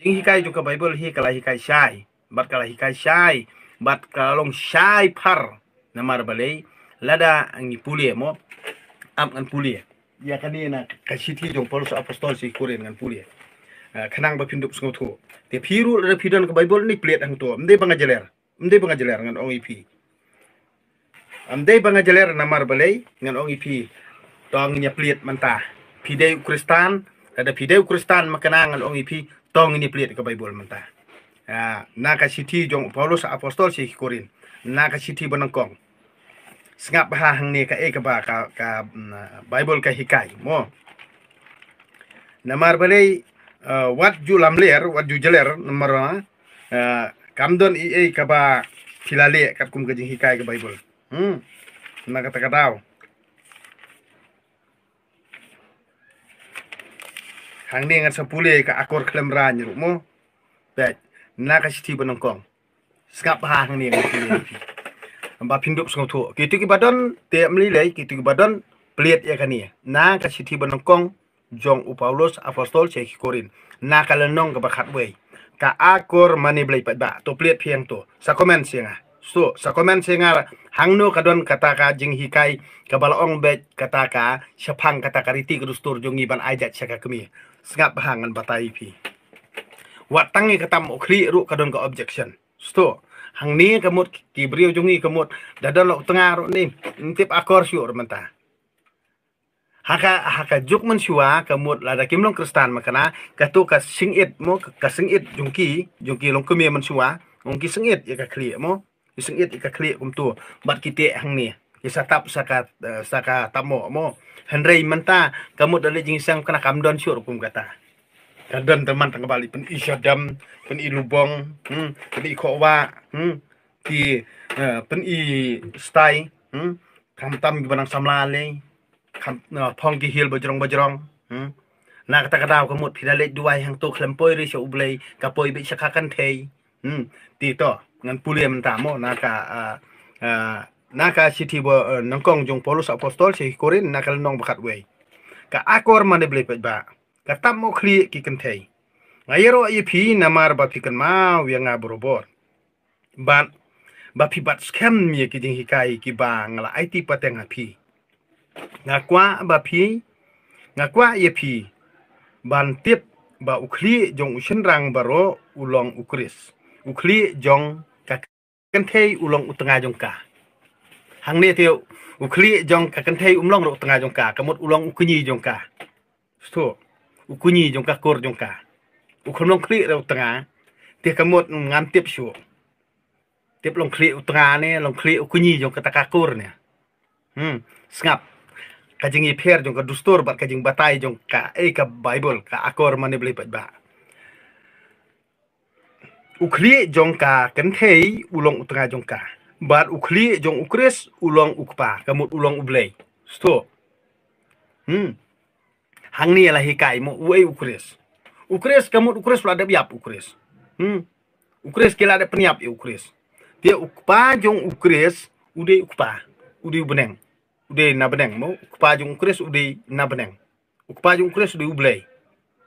Jing hikai juga Bible hi kala hikai syai. Bat kala hikai syai. Bat kala long syai par. Namar balai. Lada angi pulie mo. Am an pulie. Ya nak na kasiti jong polos apostol si kure ngan pulie. Ah, Kenang ba pinduk sungguh tu. Tiap hiru lada pidan ke Bible ni pelit ang tu. jeler Mende bangga jeler ngan ong ipi. bangga jeler namar balai ngan ong ipi. Tong nya pelit mantah. Pideu Kristan. Ada pideu Kristan ngan ong ipi tong ini pelit ke Bible mentah. Ya, naka siti jong Paulus apostol si Korin. Naka siti benengkong. Sengap bahang ni ka e eh, ke ba ka, ka mm, Bible ke hikai mo. Namar balai uh, wat ju lamler wat ju jeler nomor uh, eh, kamdon i e ke ba filale kat kum ke hikai ka Bible. Hmm. kata tahu. hang ni ngat sepule ka akor klem ran ru mo bet na ka siti benongkong skap ha hang ni ngat ni amba pindop sngau tho kitu ki badon te amli lai kitu ki badon pliet ya kani na ka siti benongkong jong u paulus apostol che ki korin na ka lenong ka bakat wei ka akor mani blai pat ba to pliet phiang to sa comment singa so sa comment ka don kata ka jing hikai kabalaong bet kataka syapang kataka ritik rustur jongi ban ajat syaka kemi sangat bahangan batai pi. Wat tangi kata mau kri kadon ke objection. Sto hang ni kemut kibri ujungi kemut dadan lo tengah ruk ni intip akor syur mentah. Haka haka juk men syua kemut lada kimlong kristan makana katu ka singit mo ka singit jungki jungki long kemie men syua mungki singit ya ka kri mo singit ya ka kli kum tu bat kite hang ni satap saka eh, saka tamo mo henry menta kamu dari jingsang kena kamdon syur kum kata kamdon teman tengah balik pen isyadam pen ilubong hmm pen ikowa hmm ti eh, pen i stai hmm kam tam gibanang samlale kam eh, pong ki hil bajrong bajrong hmm nak kata kata kamu tidak lek dua yang tu klempoi risau ublay kapoi bi sakakan tei hmm ti to ngan pulih menta mo naka uh, uh, naka siti bo eh, nangkong jong polus apostol si korin nakal nong bakat wei ka akor mane ble pet ba ka tam mo khli ki kan thei ngayero i phi namar ba ki ma wi nga borobor ban ba phi bat skem mi ki ding hikai ki bang ngala ai ti pateng ha phi nga kwa ba phi nga kwa i phi ban tip ba ukhli jong ushin rang baro ulong ukris ukhli jong ka kan ulong utanga jong ka hàng này tiêu u khli jong ka kan thei umlong rok tanga jong ka kamot ulong u kunyi jong ka sto u kunyi jong ka kor jong ka u khomlong khli rok tanga te kamot ngam tiep shu tiep long khli u tanga ne long khli u kunyi jong ka taka kor ne hmm snap ka jing i pher jong ka dustor bat ka jing batai jong ka e ka bible ka akor mane bli pat ba u khli jong ka kan thei ulong u tanga jong ka bar ukli jong ukris ulong ukpa kamut ulong ublay, sto hmm hangni ala hikai mo uai ukris ukres kamut ukres lada biap ukres hmm ukres kila ada peniap i ukres dia ukpa jong ukris ude ukpa ude ubeneng ude na beneng mo ukpa jong ukris ude na beneng ukpa jong ukris ude ublay,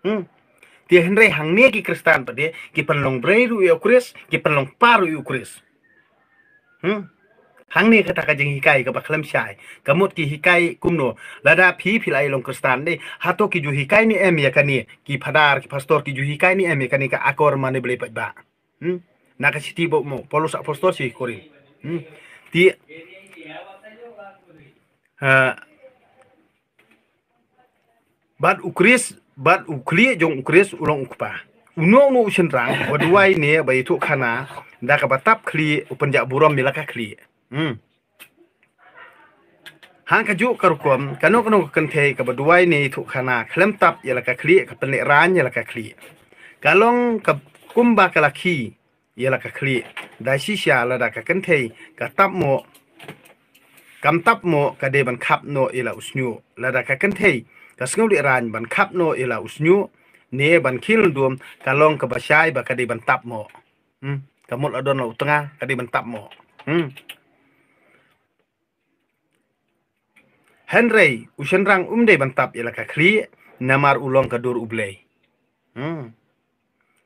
hmm dia henre hangni ki kristan pade ki penlong brei ru i ukris ki penlong paru i ukris ทั้งนี้คาตากะจิงฮิกายกับบักคลัมชายกมดกีฮิกายกุมโนระดาพีพิไลลงคริสตานได้ฮัตโตกิจูฮิกายนี่เอมยากันนี่กีพดาร์กีพาสตอร์กิจูฮิกายนี่เอมยากันนี่กับอักอร์มันเบลปัจบะนักชิติบมปอลุสอพอสตอร์ชิคอรินที่บัดอุคริสบัดอุคลีจงอุคริสอุลงอุคปาอุโนโนอุชินรังวัดไว้เนี่ยใบทุกขณะดากบตับคลีอุปนิยบุรมมีลักษคลีอืมหางกระจุกกระกลมกันนกันกกันเทกับด้วยในถุขนาคลมตับยาละกะคลีกับเป็นเลร้านยาละกะคลีกาลงกับกุมบากลกขียาละกะคลีได้ชิชาละดากะกันเทกับตับโมกัำตับโมกับเดบันขับโนยาละอุสญูละดากะกันเทกับสงเลร้านบันขับโนยาละอุสญูเนี่ยบันขิลดวมกาลงกับบชายบักเดบันตับโมอืม Kamot adon lau tengah kadi mentap mo. Hmm. Henry usenrang umde bantap ialah kakri namar ulong kadur ublei. Hmm.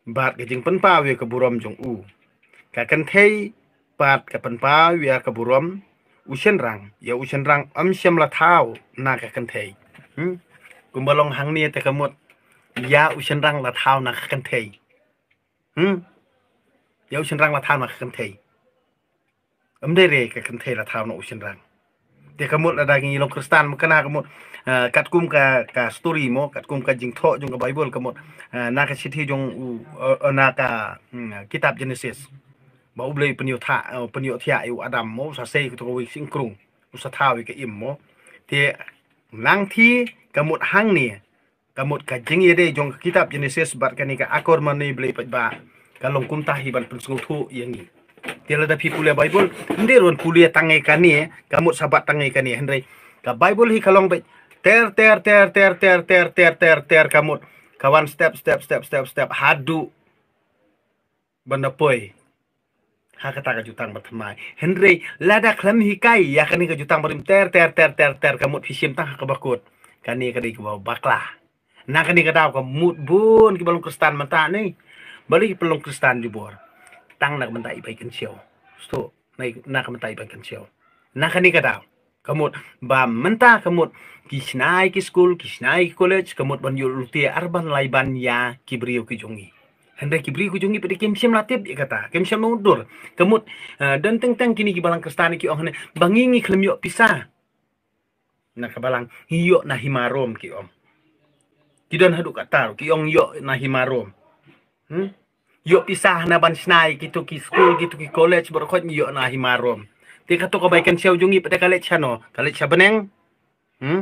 Bat kejing penpa we keburam jong u. Kakan thei bat ka penpa we keburam usenrang ya usenrang am siam la thau na kakan thei. Hmm. Kumbalong hang ni te kamot ya usenrang la thau na kakan thei. Hmm. ยาวชินรังละทานมาคันเทยอันได้เรกับคันเทยละทานนอุชินรังเด็กกมดอะไรงี้ลงคริสตันมันก็น่ากมดกัดกุมกับกับสตอรี่มกัดกุมกับจิงโตจงกับไบเบิลกมดน่ักชิดที่จงอูน่ักกิตาบเจเนซิสบ่อุบเลยปนิยทะปนิยธยาอยู่อดัมโมสาเซกุตัววิสิงกรุงอุสทาวิกอิมโมที่นั่งที่กมดหังเนี่ยกมดกับจิงยี่เดจงกิตาบเจเนซิสบัดกันนี่กับอักขรมันนี่เบลปบา Kalau kun tahi ban pingsung yang yangi tiada ada pi kuliah bible nde ron kuliah tangai kani kamu eh. sabat tangai kani eh, henry ka bible hi kalong bai ter ter ter ter ter ter ter ter ter kamu kawan step step step step step hadu benda poi ha kata ka jutang bertemai henry lada klam hi kai ya kani ka jutang berim ter ter ter ter ter kamu fisim tang ka bakut kani ka di baklah nak ni kata ka bun ki balong kristan mata ni Balik pelong kristan di bor tang nak mentai kan siau sto naik nak mentai baikan siau ni kata kamut ba menta kamut kisnai ki school kisnai ki college kamut ban yul ti arban laiban ya kibriu ki jungi hendak kibri ki jungi pada kem sim latip di kata kem sim mundur kamut eh, dan teng teng kini ki balang kristan ki ong bangingi klem yok pisah nak balang hiyok nahimarom ki om kidan haduk katar ki ong yok nahimarom hmm? pisah na ban snai gitu ki school gitu ki college berkhot yuk na himarom ti kato kebaikan siau jungi pada kale chano kale chabeneng hmm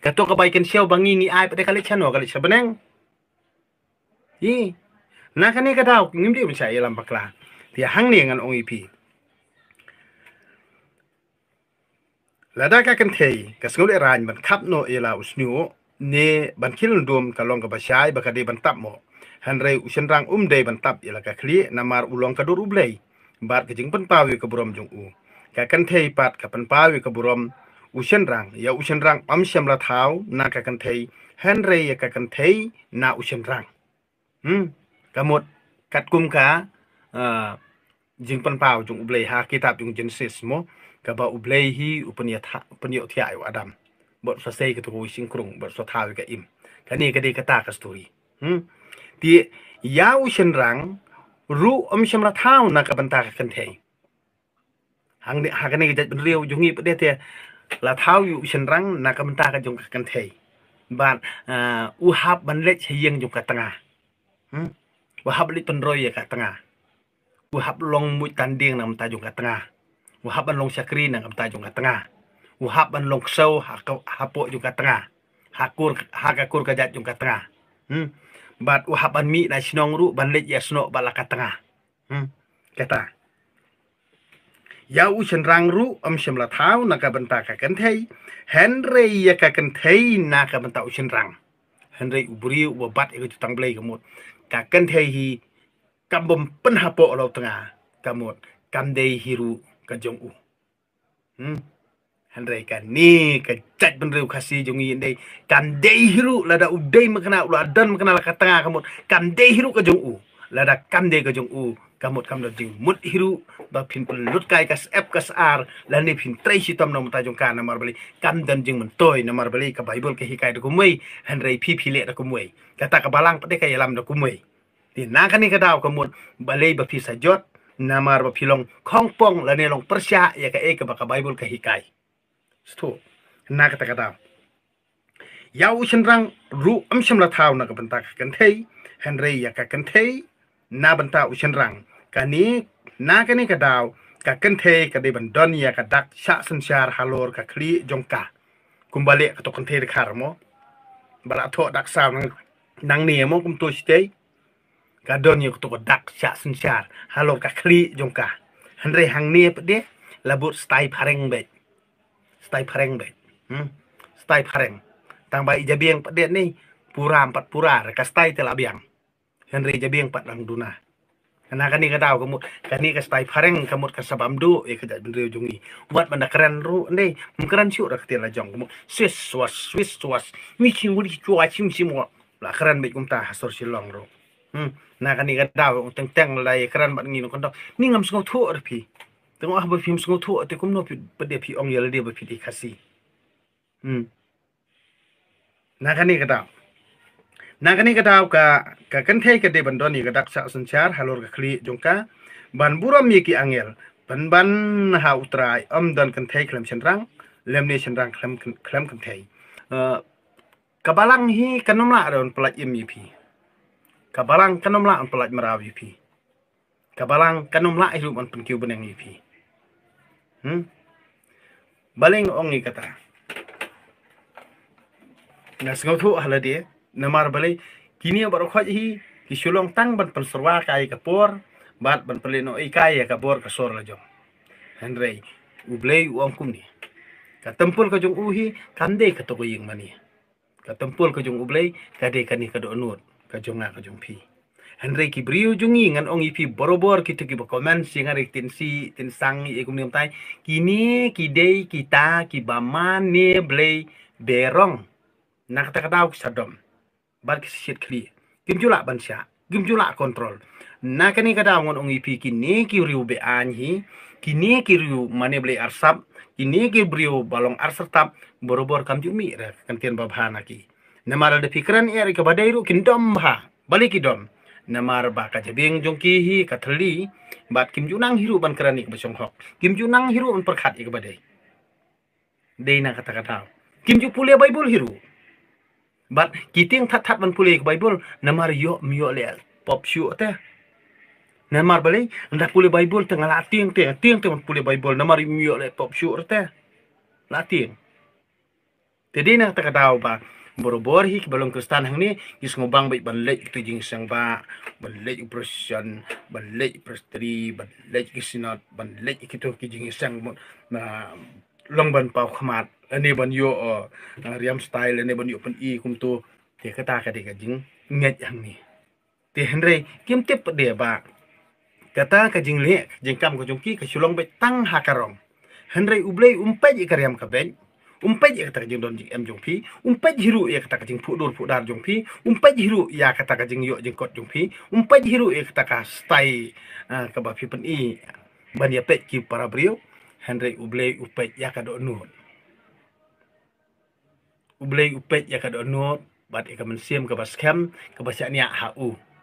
kato kebaikan siau bangi ngi ai pada kale chano kale chabeneng i na kani kadau ngim di mencai lam pakla ti hang ni ngan ong ipi lada ka kan thei ka e ran ban khap no e la usnu ne ban khil dum ka long ka ba ka de ban tap mo Henry usenrang usen um dai bantap ilaka kli namar ulong kadur ublei bar kejeng pentawi keburom jung u kakan thei pat kapan pawi keburom usen rang ya usenrang rang am syamla thau na kakan ya kakan na usenrang, rang hmm kamot kat kum ka eh, jing pan jung ublay ha kitab jung genesis mo kaba ublei hi upanya upanya thia adam bot sa sei ke tu krung bot sa ka im kani ka de ka story hmm die jauschen rang ru um shimra tau na ka banta kan thei hang de ha kan ge jat riu jungi pde te la thau yu shin rang na ka banta ka jung kan thei ban u hab ban lech hiang jung ka tanga u hab lech pan roy ka tanga u hab long mu tan ding na ta jung ka tanga u hab ban long sakri na ka ta jung ka tanga u hab ban long ksau ha ka ha po jung ka tanga ha kur ha ka kur ka jat jung ka tanga 嗯。bat u haban mi na sinongru ban le yasno balaka tengah hmm? kata yau chen rangru am shem la thau na ka benta ka kan thei hen re ya ka kan thei na ka benta u chen rang hen re u bri bat e ku tang blei kamut ka kan hi kam bom lo tengah ka mot hiru ka jong u hmm Henry kan ni ka chat ben reu jungi inde kan dei hiru lada udai makna ulah dan makna la tengah kamot kan dei hiru ka u lada kan dei ka jungu u kamut kam dei mut hiru ba pin pun lut kai kas f kas r lani pin trai si tom nom ta ka namar bali kan dan jing men toy namar bali ka bible ke hikai Henry mai pi pi le kata ka balang pade ka yalam ko mai ti na ka ni ka daw kamot balai ba pi sajot namar ba philong khongpong lani long Persia ya ka e ka ba ka bible ke hikai ស្ថណាកតកតាយ៉ាវឈិនរងរូអឹមឈិមលថាវណកបន្តកន្ធៃហេនរីយកកន្ធៃណាបន្តឧឈិនរងកានីណាកនីកដាវកកន្ធៃកដេបណ្ដនយកដាក់ឆាសិនឆារហាឡូរកឃ្លីចុងកាគុំបាលិកតកន្ធៃរខារមកបរធដាក់សាវនឹងនឹងនីមកគុំទួស្ទេកាដនយកតកដាក់ឆាសិនឆារហាឡូរកឃ្លីចុងកាហេនរីហាងនីបដេលាបុតស្តៃផារិងបេ staipareng bet hmm? staipareng tang bai jabiang padet ni pura empat pura reka stai telabiang henry jabiang pat lang duna Karena kani ka daw kamut kani ka stai pareng kamut ka sabam du ya ka jadun ujungi. buat benda keren ru ne mkeren siu rak tela jong kamut swiss swas swiss swas mi ching wuri chua chim simo la keren bet kum ta hasor silong ru hmm na kani ka daw teng teng lai ya keren bat ngin kon daw ni ngam sngau thu pi te ngõ ba phim sung thua te cũng no pi pa de phi ong yala de ba phi di khasi hm na ka ni ka ta na ka ni ka ta ka ka kan thei ka de ban do ni ka dak sa sun char halor ka bàn jong ka ban bura mi ki bàn ban ban ha utrai am dan kan thei khlam chen rang lem ni chen rang khlam khlam kan thei ka ờ, lăng hi kanom la ron plaj im pi ka balang kanom la on plaj maraw pi ka balang kanom la irum on pen kiu benang pi Hmm? baling ongi kata nasngau thu hala dia eh? namar balai kini baru khoj hi ki tang ban penserwa kai kapor bat ban pelino ikai ya kapor kasor la Henry hendrei ublei uang kumni katempul ka jong uhi kande ka to mani katempul kajung jong ublei kade kani ka do nur pi Henry kibrio jungi ngan ong ifi borobor kita ki berkomen singa rik tensi tensang i kum tai kini kidei kita ki bamane blei berong nak kata kata aku sadom bar ki sit kli kim jula bansya kim jula kontrol nak ni kata ngon ong ifi kini ki riu be anhi kini ki riu mane blei arsap kini ki balong arsertap borobor kam jumi kantian kan tian babhana ki namara de fikran ha balik ki namar ba ka jebeng jong hi ka thali bat kim junang hiru ban kerani ke besong hok kim junang hiru ban perkhat ik badai dei na kata kata kim ju pulia bible hiru bat kiting that that ban pulia ke bible namar yo myo le pop shu te namar bale ndak pulia bible tengah lating te ting te pulia bible namar myo le pop shu te lating jadi nak tak tahu pak borobor hi balong kristan hang ni kis ngobang baik balik tu jing sang ba balik operation balik prestri balik kisinat balik kitu ki jing sang na long ban pau khamat ane ban yo riam style ane ban yo pan i kum tu te kata ka dik ka jing ngat hang ni te henre kim tip de ba kata ka jing le jing kam ko jong ki ka shulong baik tang hakarong henre ublei umpai ikariam ka um pej ya kata tak jing don jing em jong pi um pej hiru ek tak jing pu dur pu dar jong pi um pej hiru ya ka tak jing yo jing kot jong pi um pej hiru ek ya tak stai eh, ka ba pi pen i ban ya pej ki para brio henry ublei upej ya ka do nun ublei upej ya ka do nun bat ikaman ya siem ka baskem ka basya ni ha u